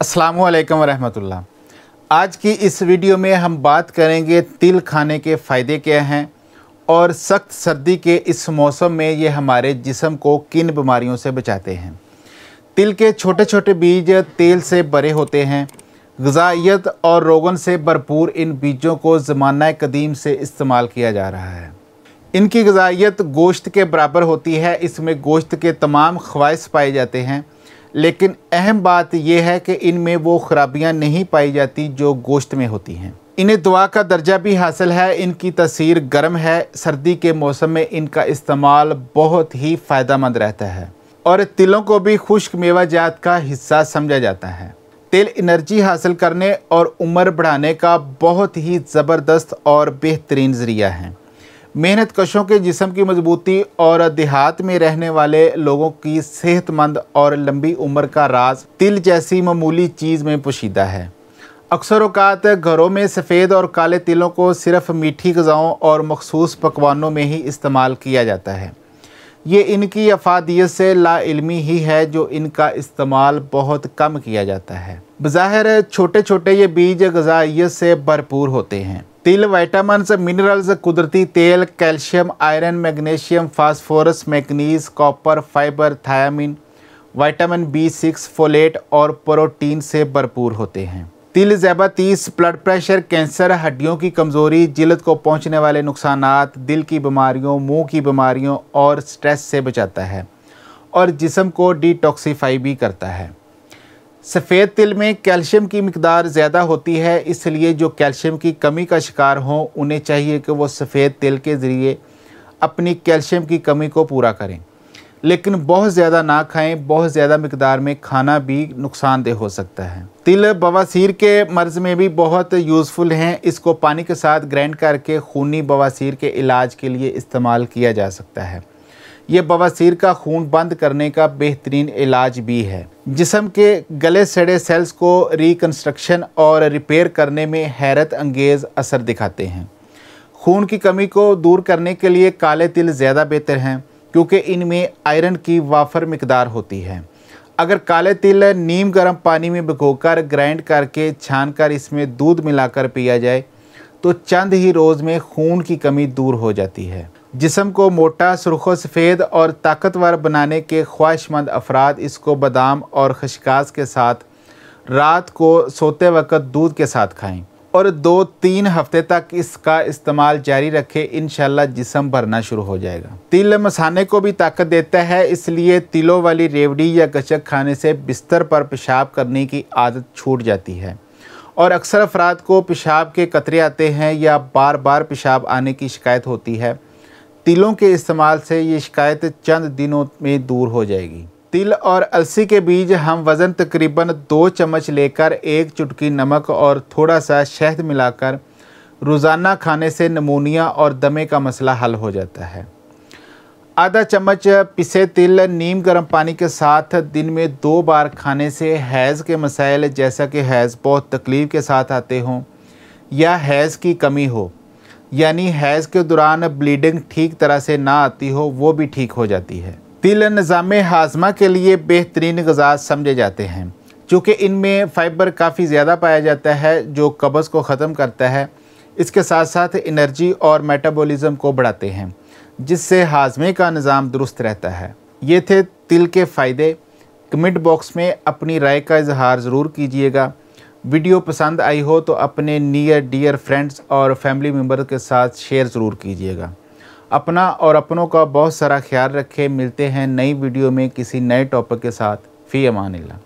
अस्सलाम वालेकुम रहमतुल्लाह आज की इस वीडियो में हम बात करेंगे तिल खाने के फ़ायदे क्या हैं और सख्त सर्दी के इस मौसम में ये हमारे जिसम को किन बीमारियों से बचाते हैं तिल के छोटे छोटे बीज तेल से बड़े होते हैं गजाइत और रोगन से भरपूर इन बीजों को ज़माना कदीम से इस्तेमाल किया जा रहा है इनकी गजाइत गोश्त के बराबर होती है इसमें गोश्त के तमाम ख्वाइस पाए जाते हैं लेकिन अहम बात यह है कि इनमें वो खराबियां नहीं पाई जाती जो गोश्त में होती हैं इन्हें दुआ का दर्जा भी हासिल है इनकी तसीर गर्म है सर्दी के मौसम में इनका इस्तेमाल बहुत ही फ़ायदा मंद रहता है और तिलों को भी खुश्क मेवा जात का हिस्सा समझा जाता है तिल एनर्जी हासिल करने और उम्र बढ़ाने का बहुत ही ज़बरदस्त और बेहतरीन ज़रिया है मेहनत कशों के जिसम की मजबूती और देहात में रहने वाले लोगों की सेहतमंद और लंबी उम्र का राज तिल जैसी मामूली चीज़ में पोशीदा है अक्सर अवकात घरों में सफ़ेद और काले तिलों को सिर्फ मीठी गज़ाओं और मखसूस पकवानों में ही इस्तेमाल किया जाता है ये इनकी अफादियत से लाइलमी ही है जो इनका इस्तेमाल बहुत कम किया जाता है बज़ाहिर छोटे छोटे ये बीज गजाइत से भरपूर होते हैं तिल वाइटामस मिनरल्स कुदरती तेल calcium iron magnesium phosphorus manganese copper fibre thiamine vitamin B six folate और प्रोटीन से भरपूर होते हैं तिल जैबातीस ब्लड प्रेशर कैंसर हड्डियों की कमज़ोरी जिलद को पहुंचने वाले नुकसान दिल की बीमारियों मुंह की बीमारियों और स्ट्रेस से बचाता है और जिसम को डिटॉक्सीफाई भी करता है सफ़ेद तिल में कैल्शियम की मकदार ज़्यादा होती है इसलिए जो कैल्शियम की कमी का शिकार हों उन्हें चाहिए कि वो सफ़ेद तिल के ज़रिए अपनी कैल्शियम की कमी को पूरा करें लेकिन बहुत ज़्यादा ना खाएं बहुत ज़्यादा मकदार में खाना भी नुकसानदेह हो सकता है तिल बवासीर के मर्ज़ में भी बहुत यूज़फुल हैं इसको पानी के साथ ग्राइंड करके खूनी बवासीर के इलाज के लिए इस्तेमाल किया जा सकता है ये बवासीर का खून बंद करने का बेहतरीन इलाज भी है जिसम के गले सड़े सेल्स को रिकन्स्ट्रक्शन और रिपेयर करने में हैरत अंगेज असर दिखाते हैं खून की कमी को दूर करने के लिए काले तिल ज़्यादा बेहतर हैं क्योंकि इनमें आयरन की वाफर मकदार होती है अगर काले तिल नीम गर्म पानी में भिगोकर ग्राइंड करके छान कर इसमें दूध मिलाकर पिया जाए तो चंद ही रोज़ में खून की कमी दूर हो जाती है जिसम को मोटा सुरख सफ़ेद और ताकतवर बनाने के ख्वाहिशमंद अफराद इसको बादाम और खशकास के साथ रात को सोते वक्त दूध के साथ खाएं और दो तीन हफ्ते तक इसका इस्तेमाल जारी रखें इन जिसम भरना शुरू हो जाएगा तिल मसाने को भी ताकत देता है इसलिए तिलों वाली रेवड़ी या गचक खाने से बिस्तर पर पेशाब करने की आदत छूट जाती है और अक्सर अफराद को पेशाब के कतरे आते हैं या बार बार पेशाब आने की शिकायत होती है तिलों के इस्तेमाल से ये शिकायत चंद दिनों में दूर हो जाएगी तिल और अलसी के बीज हम वज़न तकरीबन दो चम्मच लेकर एक चुटकी नमक और थोड़ा सा शहद मिलाकर रोज़ाना खाने से नमूनिया और दमे का मसला हल हो जाता है आधा चम्मच पिसे तिल नीम गर्म पानी के साथ दिन में दो बार खाने से हैज़ के मसाइल जैसा कि हैज़ बहुत तकलीफ़ के साथ आते हों या हैज़ की कमी हो यानी हैज़ के दौरान ब्लीडिंग ठीक तरह से ना आती हो वो भी ठीक हो जाती है तिल निज़ाम हाजमा के लिए बेहतरीन गज़ा समझे जाते हैं चूँकि इनमें फ़ाइबर काफ़ी ज़्यादा पाया जाता है जो कब्ज़ को ख़त्म करता है इसके साथ साथ एनर्जी और मेटाबॉलिज़्म को बढ़ाते हैं जिससे हाजमे का निज़ाम दुरुस्त रहता है ये थे तिल के फ़ायदे कमेंट बॉक्स में अपनी राय का इजहार ज़रूर कीजिएगा वीडियो पसंद आई हो तो अपने नियर डियर फ्रेंड्स और फैमिली मेम्बर के साथ शेयर ज़रूर कीजिएगा अपना और अपनों का बहुत सारा ख्याल रखें मिलते हैं नई वीडियो में किसी नए टॉपिक के साथ फ़ी अमान ला